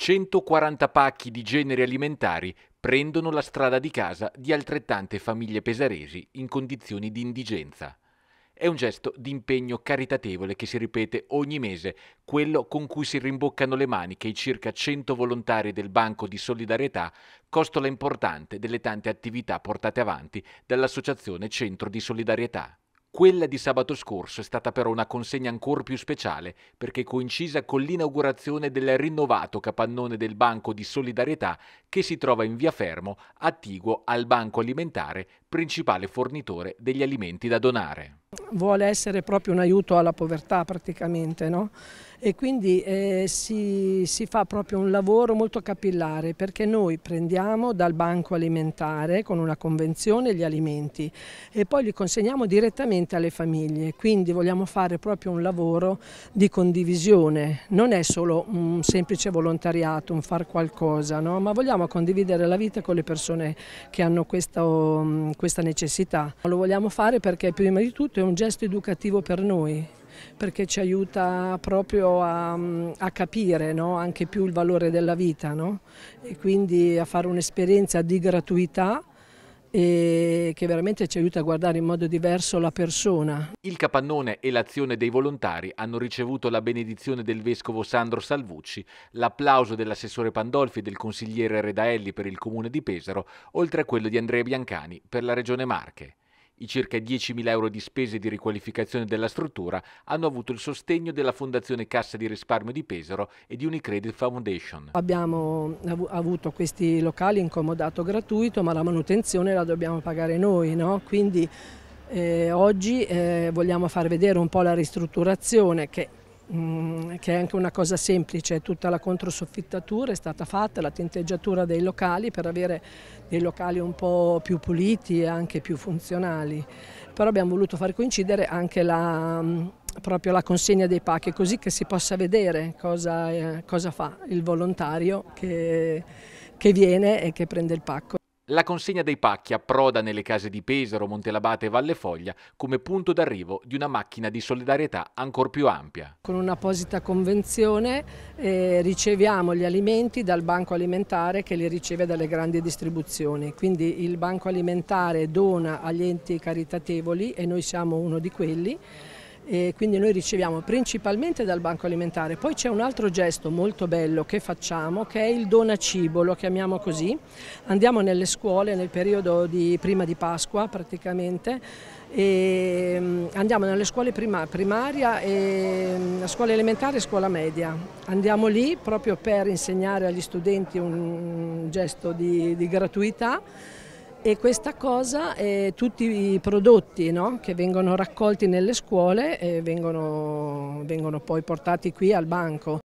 140 pacchi di generi alimentari prendono la strada di casa di altrettante famiglie pesaresi in condizioni di indigenza. È un gesto di impegno caritatevole che si ripete ogni mese, quello con cui si rimboccano le maniche i circa 100 volontari del Banco di Solidarietà, costola importante delle tante attività portate avanti dall'Associazione Centro di Solidarietà. Quella di sabato scorso è stata però una consegna ancora più speciale perché coincisa con l'inaugurazione del rinnovato capannone del Banco di Solidarietà che si trova in via Fermo, attiguo al Banco Alimentare, principale fornitore degli alimenti da donare vuole essere proprio un aiuto alla povertà praticamente no? e quindi eh, si, si, fa proprio un lavoro molto capillare perché noi prendiamo dal banco alimentare con una convenzione gli alimenti e poi li consegniamo direttamente alle famiglie, quindi vogliamo fare proprio un lavoro di condivisione, non è solo un semplice volontariato, un far qualcosa, no? ma vogliamo condividere la vita con le persone che hanno questa, questa necessità. Lo vogliamo fare perché prima di tutto è un gesto educativo per noi perché ci aiuta proprio a, mm, a capire no? anche più il valore della vita no? e quindi a fare un'esperienza di gratuità e che veramente ci aiuta a guardare in modo diverso la persona. Il capannone e l'azione dei volontari hanno ricevuto la benedizione del vescovo Sandro Salvucci, l'applauso dell'assessore Pandolfi e del consigliere Redaelli per il comune di Pesaro, oltre a quello di Andrea Biancani per la regione Marche. I circa 10.000 euro di spese di riqualificazione della struttura hanno avuto il sostegno della Fondazione Cassa di Risparmio di Pesaro e di Unicredit Foundation. Abbiamo avuto questi locali in comodato gratuito, ma la manutenzione la dobbiamo pagare noi, no? quindi eh, oggi eh, vogliamo far vedere un po' la ristrutturazione che Mm, che è anche una cosa semplice, tutta la controsoffittatura è stata fatta, la tinteggiatura dei locali per avere dei locali un po' più puliti e anche più funzionali, però abbiamo voluto far coincidere anche la, mm, proprio la consegna dei pacchi così che si possa vedere cosa, eh, cosa fa il volontario che, che viene e che prende il pacco. La consegna dei pacchi approda nelle case di Pesaro, Montelabate e Valle Foglia come punto d'arrivo di una macchina di solidarietà ancora più ampia. Con un'apposita convenzione eh, riceviamo gli alimenti dal banco alimentare che li riceve dalle grandi distribuzioni, quindi il banco alimentare dona agli enti caritatevoli e noi siamo uno di quelli e quindi noi riceviamo principalmente dal banco alimentare. Poi c'è un altro gesto molto bello che facciamo che è il dona lo chiamiamo così. Andiamo nelle scuole nel periodo di, prima di Pasqua praticamente e mm, andiamo nelle scuole prima, primaria, e, mm, scuola elementare e scuola media. Andiamo lì proprio per insegnare agli studenti un mm, gesto di, di gratuità e questa cosa eh, tutti i prodotti no? che vengono raccolti nelle scuole eh, vengono, vengono poi portati qui al banco.